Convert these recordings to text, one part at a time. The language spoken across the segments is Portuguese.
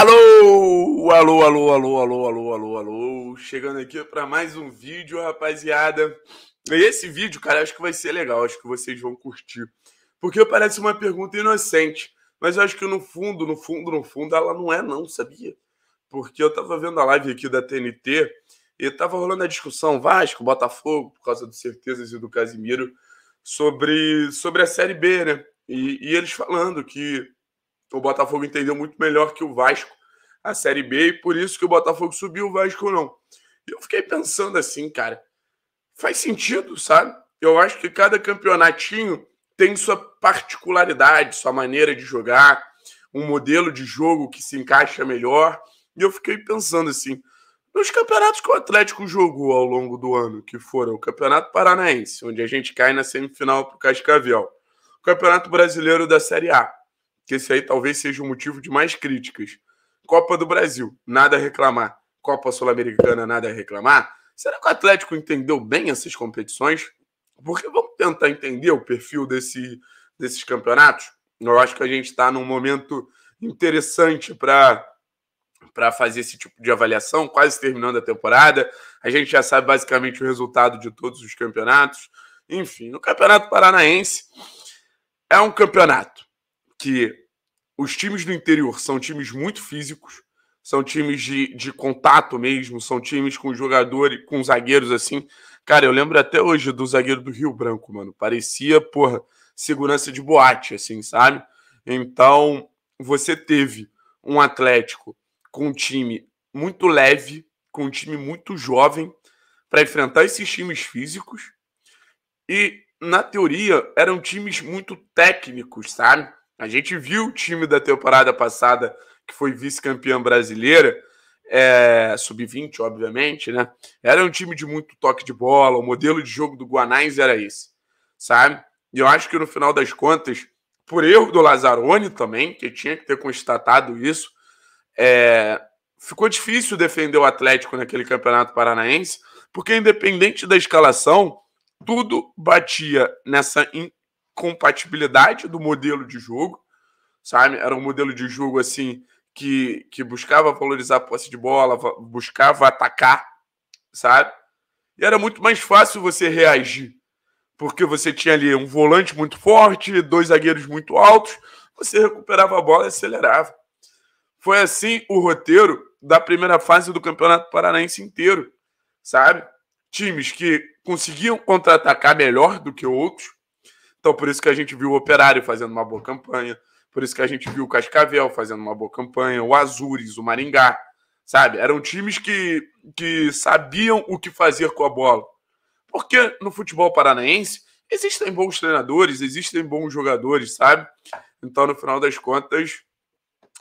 Alô, alô, alô, alô, alô, alô, alô, alô. Chegando aqui para mais um vídeo, rapaziada. Esse vídeo, cara, acho que vai ser legal, acho que vocês vão curtir. Porque parece uma pergunta inocente, mas eu acho que no fundo, no fundo, no fundo, ela não é não, sabia? Porque eu tava vendo a live aqui da TNT e tava rolando a discussão Vasco, Botafogo, por causa dos Certezas e do Casimiro, sobre, sobre a Série B, né? e, e eles falando que o Botafogo entendeu muito melhor que o Vasco a Série B e por isso que o Botafogo subiu, o Vasco não. E eu fiquei pensando assim, cara, faz sentido, sabe? Eu acho que cada campeonatinho tem sua particularidade, sua maneira de jogar, um modelo de jogo que se encaixa melhor. E eu fiquei pensando assim, nos campeonatos que o Atlético jogou ao longo do ano, que foram o Campeonato Paranaense, onde a gente cai na semifinal para o Cascavel, o Campeonato Brasileiro da Série A, que esse aí talvez seja o motivo de mais críticas. Copa do Brasil, nada a reclamar. Copa Sul-Americana, nada a reclamar. Será que o Atlético entendeu bem essas competições? Porque vamos tentar entender o perfil desse, desses campeonatos? Eu acho que a gente está num momento interessante para para fazer esse tipo de avaliação, quase terminando a temporada. A gente já sabe basicamente o resultado de todos os campeonatos. Enfim, no Campeonato Paranaense é um campeonato que os times do interior são times muito físicos, são times de, de contato mesmo, são times com jogadores, com zagueiros assim. Cara, eu lembro até hoje do zagueiro do Rio Branco, mano. Parecia, porra, segurança de boate, assim, sabe? Então, você teve um Atlético com um time muito leve, com um time muito jovem, para enfrentar esses times físicos. E, na teoria, eram times muito técnicos, sabe? A gente viu o time da temporada passada, que foi vice campeão brasileira, é, sub-20, obviamente, né? Era um time de muito toque de bola, o modelo de jogo do Guanais era esse, sabe? E eu acho que no final das contas, por erro do Lazzaroni também, que tinha que ter constatado isso, é, ficou difícil defender o Atlético naquele Campeonato Paranaense, porque independente da escalação, tudo batia nessa compatibilidade do modelo de jogo, sabe? Era um modelo de jogo assim que, que buscava valorizar a posse de bola, buscava atacar, sabe? E era muito mais fácil você reagir, porque você tinha ali um volante muito forte, dois zagueiros muito altos, você recuperava a bola e acelerava. Foi assim o roteiro da primeira fase do Campeonato Paranaense inteiro, sabe? Times que conseguiam contra-atacar melhor do que outros, então, por isso que a gente viu o Operário fazendo uma boa campanha, por isso que a gente viu o Cascavel fazendo uma boa campanha, o Azures, o Maringá, sabe? Eram times que, que sabiam o que fazer com a bola. Porque no futebol paranaense existem bons treinadores, existem bons jogadores, sabe? Então, no final das contas,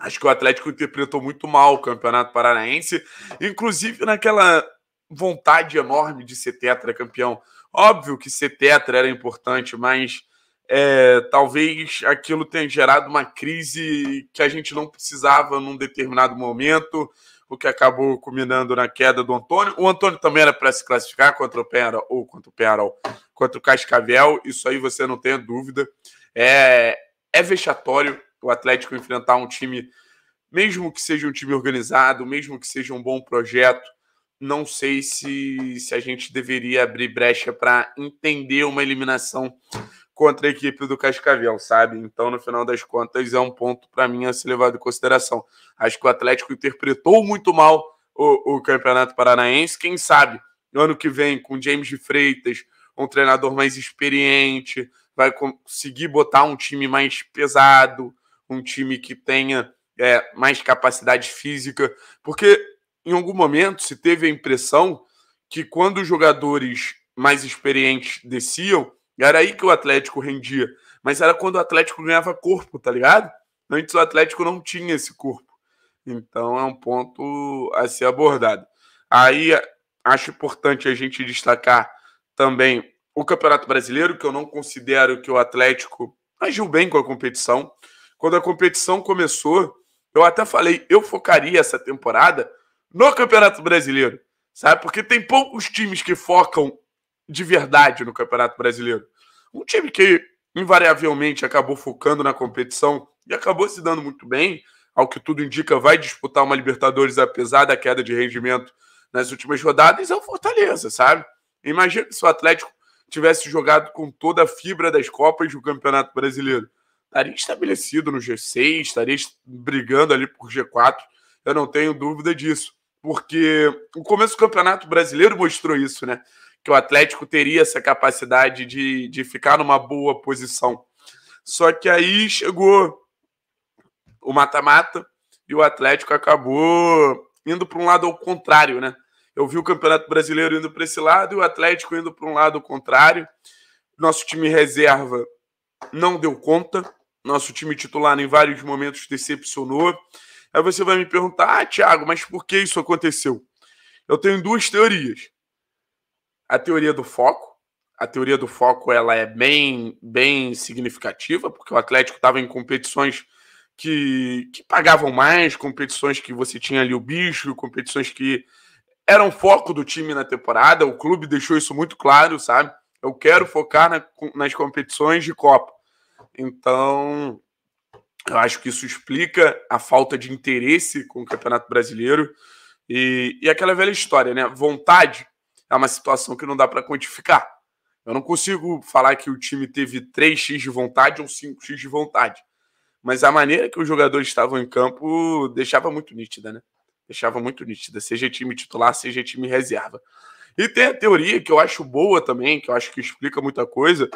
acho que o Atlético interpretou muito mal o Campeonato Paranaense, inclusive naquela vontade enorme de ser tetracampeão. Óbvio que ser tetra era importante, mas é, talvez aquilo tenha gerado uma crise que a gente não precisava num determinado momento, o que acabou culminando na queda do Antônio. O Antônio também era para se classificar contra o Penarol, ou contra o Penarol, contra o Cascavel, isso aí você não tenha dúvida. É, é vexatório o Atlético enfrentar um time, mesmo que seja um time organizado, mesmo que seja um bom projeto, não sei se, se a gente deveria abrir brecha para entender uma eliminação contra a equipe do Cascavel, sabe? Então, no final das contas, é um ponto para mim a ser levado em consideração. Acho que o Atlético interpretou muito mal o, o Campeonato Paranaense. Quem sabe, no ano que vem, com James de Freitas, um treinador mais experiente, vai conseguir botar um time mais pesado, um time que tenha é, mais capacidade física, porque em algum momento se teve a impressão que quando os jogadores mais experientes desciam, era aí que o Atlético rendia. Mas era quando o Atlético ganhava corpo, tá ligado? Antes o Atlético não tinha esse corpo. Então é um ponto a ser abordado. Aí acho importante a gente destacar também o Campeonato Brasileiro, que eu não considero que o Atlético agiu bem com a competição. Quando a competição começou, eu até falei, eu focaria essa temporada no Campeonato Brasileiro, sabe? Porque tem poucos times que focam de verdade no Campeonato Brasileiro. Um time que invariavelmente acabou focando na competição e acabou se dando muito bem, ao que tudo indica, vai disputar uma Libertadores apesar da queda de rendimento nas últimas rodadas, é o Fortaleza, sabe? Imagina se o Atlético tivesse jogado com toda a fibra das Copas do Campeonato Brasileiro. Estaria estabelecido no G6, estaria brigando ali por G4, eu não tenho dúvida disso porque o começo do Campeonato Brasileiro mostrou isso, né? Que o Atlético teria essa capacidade de, de ficar numa boa posição. Só que aí chegou o mata-mata e o Atlético acabou indo para um lado ao contrário, né? Eu vi o Campeonato Brasileiro indo para esse lado e o Atlético indo para um lado ao contrário. Nosso time reserva não deu conta, nosso time titular em vários momentos decepcionou. Aí você vai me perguntar, ah, Thiago, mas por que isso aconteceu? Eu tenho duas teorias. A teoria do foco. A teoria do foco ela é bem, bem significativa, porque o Atlético estava em competições que, que pagavam mais, competições que você tinha ali o bicho, competições que eram foco do time na temporada. O clube deixou isso muito claro, sabe? Eu quero focar na, nas competições de Copa. Então, eu acho que isso explica a falta de interesse com o Campeonato Brasileiro e, e aquela velha história, né? Vontade é uma situação que não dá para quantificar. Eu não consigo falar que o time teve 3x de vontade ou 5x de vontade. Mas a maneira que os jogadores estavam em campo deixava muito nítida, né? Deixava muito nítida, seja time titular, seja time reserva. E tem a teoria que eu acho boa também, que eu acho que explica muita coisa,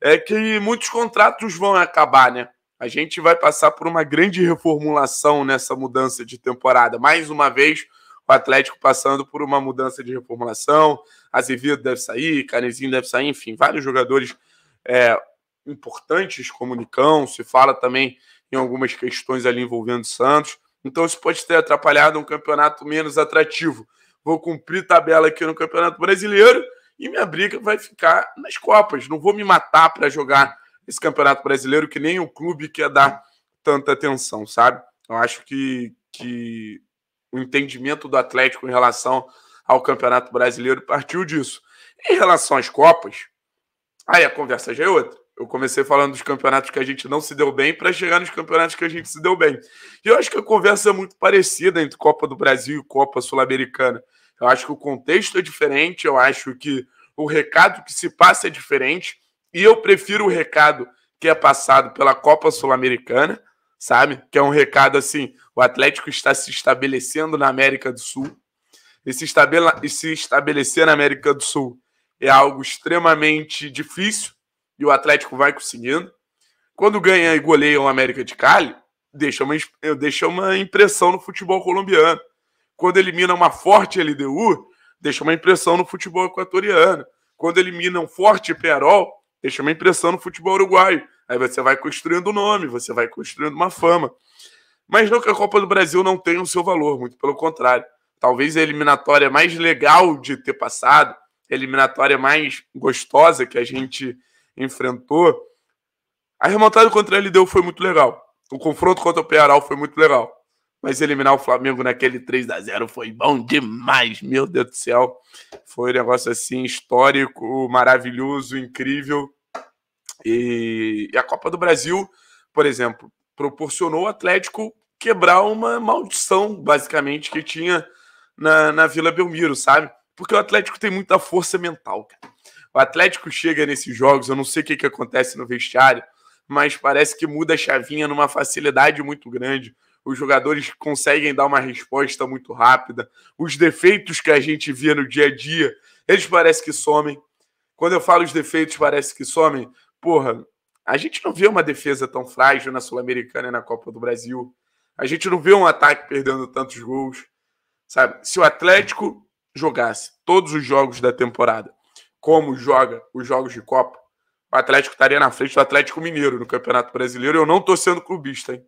é que muitos contratos vão acabar, né? a gente vai passar por uma grande reformulação nessa mudança de temporada. Mais uma vez, o Atlético passando por uma mudança de reformulação. Azevedo deve sair, Canezinho deve sair, enfim, vários jogadores é, importantes como Nicão. Se fala também em algumas questões ali envolvendo o Santos. Então, isso pode ter atrapalhado um campeonato menos atrativo. Vou cumprir tabela aqui no Campeonato Brasileiro e minha briga vai ficar nas Copas. Não vou me matar para jogar esse Campeonato Brasileiro que nem o clube quer dar tanta atenção, sabe? Eu acho que, que o entendimento do Atlético em relação ao Campeonato Brasileiro partiu disso. Em relação às Copas, aí a conversa já é outra. Eu comecei falando dos campeonatos que a gente não se deu bem para chegar nos campeonatos que a gente se deu bem. E eu acho que a conversa é muito parecida entre Copa do Brasil e Copa Sul-Americana. Eu acho que o contexto é diferente, eu acho que o recado que se passa é diferente. E eu prefiro o recado que é passado pela Copa Sul-Americana, sabe? Que é um recado assim: o Atlético está se estabelecendo na América do Sul. E se, se estabelecer na América do Sul é algo extremamente difícil e o Atlético vai conseguindo. Quando ganha e goleia o América de Cali, deixa uma, deixa uma impressão no futebol colombiano. Quando elimina uma forte LDU, deixa uma impressão no futebol equatoriano. Quando elimina um forte Perol, Deixa uma impressão no futebol uruguaio. Aí você vai construindo o nome, você vai construindo uma fama. Mas não que a Copa do Brasil não tenha o seu valor, muito pelo contrário. Talvez a eliminatória mais legal de ter passado, a eliminatória mais gostosa que a gente enfrentou. A remontada contra a LDU foi muito legal. O confronto contra o Pearal foi muito legal. Mas eliminar o Flamengo naquele 3 a 0 foi bom demais, meu Deus do céu. Foi um negócio assim histórico, maravilhoso, incrível. E, a Copa do Brasil, por exemplo, proporcionou ao Atlético quebrar uma maldição, basicamente, que tinha na, na Vila Belmiro, sabe? Porque o Atlético tem muita força mental, cara. O Atlético chega nesses jogos, eu não sei o que, que acontece no vestiário, mas parece que muda a chavinha numa facilidade muito grande os jogadores conseguem dar uma resposta muito rápida. Os defeitos que a gente via no dia a dia, eles parecem que somem. Quando eu falo os defeitos, parece que somem. Porra, a gente não vê uma defesa tão frágil na Sul-Americana e na Copa do Brasil. A gente não vê um ataque perdendo tantos gols. Sabe? Se o Atlético jogasse todos os jogos da temporada como joga os jogos de Copa, o Atlético estaria na frente do Atlético Mineiro no Campeonato Brasileiro. Eu não tô sendo clubista, hein?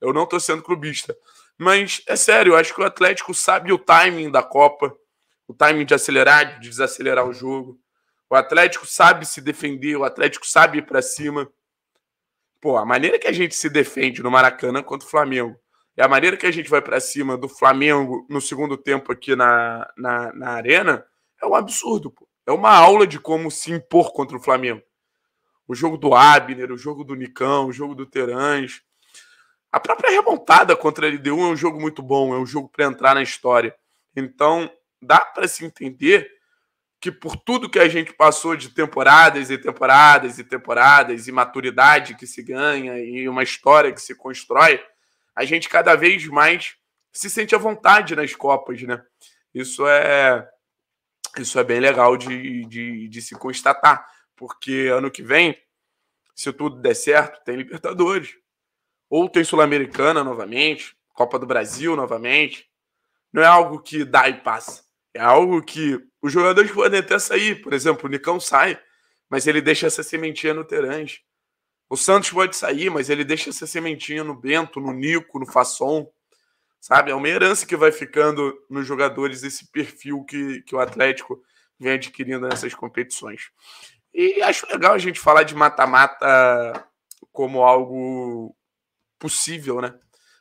Eu não estou sendo clubista. Mas é sério, eu acho que o Atlético sabe o timing da Copa, o timing de acelerar, de desacelerar o jogo. O Atlético sabe se defender, o Atlético sabe ir para cima. Pô, a maneira que a gente se defende no Maracanã contra o Flamengo e a maneira que a gente vai para cima do Flamengo no segundo tempo aqui na, na, na Arena é um absurdo, pô. É uma aula de como se impor contra o Flamengo. O jogo do Abner, o jogo do Nicão, o jogo do Terãs, a própria remontada contra a LDU é um jogo muito bom, é um jogo para entrar na história. Então, dá para se entender que por tudo que a gente passou de temporadas e temporadas e temporadas e maturidade que se ganha e uma história que se constrói, a gente cada vez mais se sente à vontade nas copas, né? Isso é isso é bem legal de, de, de se constatar, porque ano que vem, se tudo der certo, tem Libertadores. Ou tem Sul-Americana novamente, Copa do Brasil novamente. Não é algo que dá e passa. É algo que os jogadores podem até sair. Por exemplo, o Nicão sai, mas ele deixa essa sementinha no Terange. O Santos pode sair, mas ele deixa essa sementinha no Bento, no Nico, no Fasson. Sabe? É uma herança que vai ficando nos jogadores esse perfil que, que o Atlético vem adquirindo nessas competições. E acho legal a gente falar de mata-mata como algo possível, né?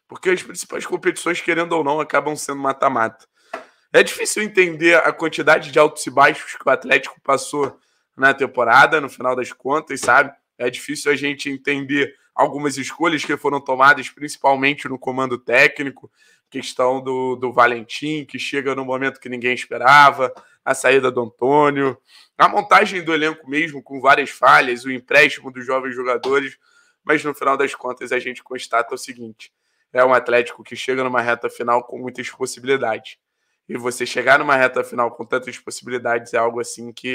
Porque as principais competições, querendo ou não, acabam sendo mata-mata. É difícil entender a quantidade de altos e baixos que o Atlético passou na temporada, no final das contas, sabe? É difícil a gente entender algumas escolhas que foram tomadas, principalmente no comando técnico, questão do, do Valentim, que chega no momento que ninguém esperava, a saída do Antônio, a montagem do elenco mesmo, com várias falhas, o empréstimo dos jovens jogadores mas no final das contas a gente constata o seguinte: é um Atlético que chega numa reta final com muitas possibilidades. E você chegar numa reta final com tantas possibilidades é algo assim que,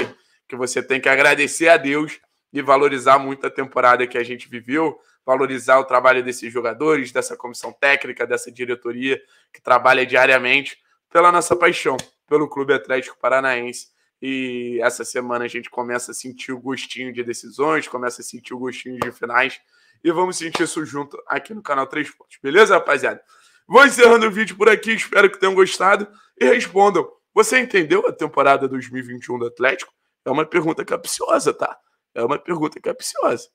que você tem que agradecer a Deus e valorizar muito a temporada que a gente viveu, valorizar o trabalho desses jogadores, dessa comissão técnica, dessa diretoria que trabalha diariamente pela nossa paixão, pelo Clube Atlético Paranaense. E essa semana a gente começa a sentir o gostinho de decisões, começa a sentir o gostinho de finais e vamos sentir isso junto aqui no canal Três Pontos. Beleza, rapaziada? Vou encerrando o vídeo por aqui, espero que tenham gostado e respondam. Você entendeu a temporada 2021 do Atlético? É uma pergunta capciosa, tá? É uma pergunta capciosa.